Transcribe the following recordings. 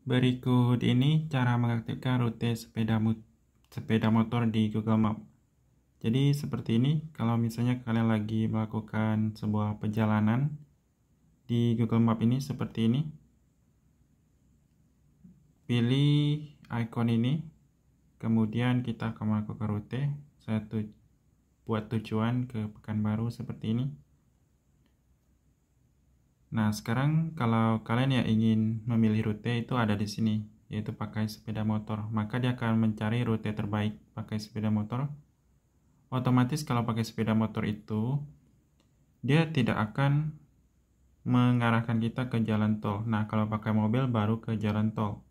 Berikut ini cara mengaktifkan rute sepeda, sepeda motor di Google Map. Jadi seperti ini, kalau misalnya kalian lagi melakukan sebuah perjalanan di Google Map ini seperti ini. Pilih icon ini, kemudian kita akan melakukan rute. Saya tu buat tujuan ke Pekanbaru seperti ini. Nah, sekarang kalau kalian yang ingin memilih rute itu ada di sini, yaitu pakai sepeda motor. Maka dia akan mencari rute terbaik pakai sepeda motor. Otomatis kalau pakai sepeda motor itu, dia tidak akan mengarahkan kita ke jalan tol. Nah, kalau pakai mobil baru ke jalan tol.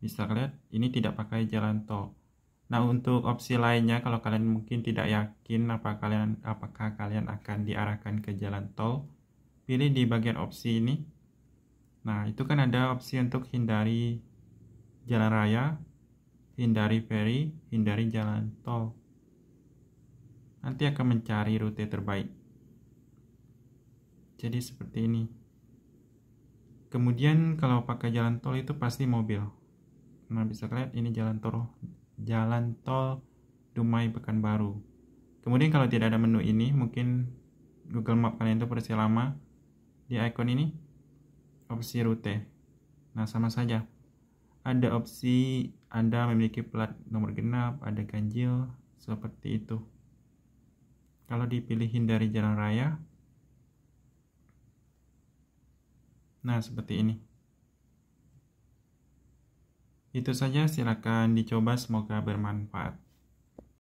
Bisa kalian, ini tidak pakai jalan tol. Nah, untuk opsi lainnya kalau kalian mungkin tidak yakin apa kalian apakah kalian akan diarahkan ke jalan tol, pilih di bagian opsi ini. Nah, itu kan ada opsi untuk hindari jalan raya, hindari ferry, hindari jalan tol. Nanti akan mencari rute terbaik. Jadi seperti ini. Kemudian kalau pakai jalan tol itu pasti mobil. Nah, bisa kalian ini jalan tol jalan tol Dumai Pekanbaru. Kemudian kalau tidak ada menu ini, mungkin Google Map kalian itu versi lama di icon ini opsi rute nah sama saja ada opsi Anda memiliki plat nomor genap ada ganjil seperti itu kalau dipilihin dari jalan raya nah seperti ini itu saja silakan dicoba semoga bermanfaat